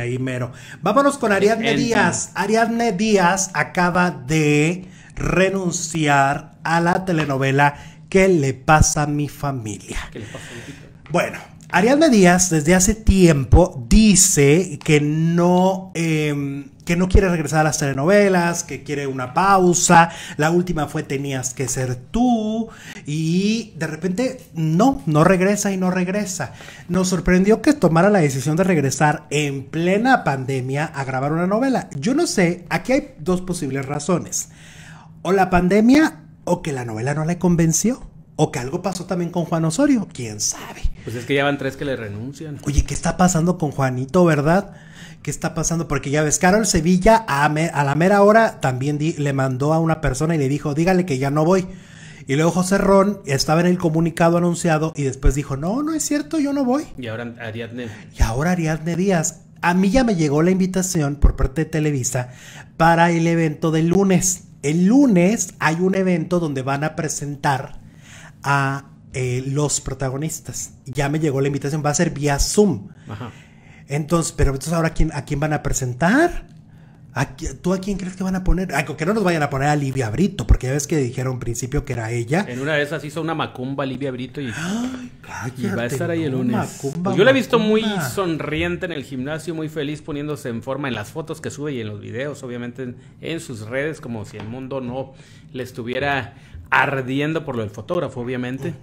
ahí mero. Vámonos con Ariadne Díaz. Ariadne Díaz acaba de renunciar a la telenovela ¿Qué le pasa a mi familia? ¿Qué le pasa bueno, Ariadna Díaz desde hace tiempo dice que no, em, que no quiere regresar a las telenovelas, que quiere una pausa. La última fue Tenías que ser tú. Y de repente no, no regresa y no regresa. Nos sorprendió que tomara la decisión de regresar en plena pandemia a grabar una novela. Yo no sé, aquí hay dos posibles razones. O la pandemia o que la novela no le convenció. O que algo pasó también con Juan Osorio, quién sabe. Pues es que ya van tres que le renuncian. Oye, ¿qué está pasando con Juanito, verdad? ¿Qué está pasando? Porque ya ves, Carol Sevilla a, la mera hora también le mandó a una persona y le dijo, dígale que ya no voy. Y luego José Ron estaba en el comunicado anunciado y después dijo, no, no es cierto, yo no voy. Y ahora Ariadne. Y ahora Ariadne Díaz. A mí ya me llegó la invitación por parte de Televisa para el evento del lunes. El lunes hay un evento donde van a presentar a eh, los protagonistas. Ya me llegó la invitación, va a ser vía Zoom. Ajá. Entonces, pero entonces ahora quién, a quién van a presentar? ¿Tú a quién crees que van a poner? que no nos vayan a poner a Livia Brito, porque ya ves que dijeron al principio que era ella. En una de esas hizo una macumba Livia Brito y, va a estar ahí el lunes. Yo la he visto muy sonriente en el gimnasio, muy feliz poniéndose en forma en las fotos que sube y en los videos, obviamente en sus redes, como si el mundo no le estuviera ardiendo por lo del fotógrafo, obviamente.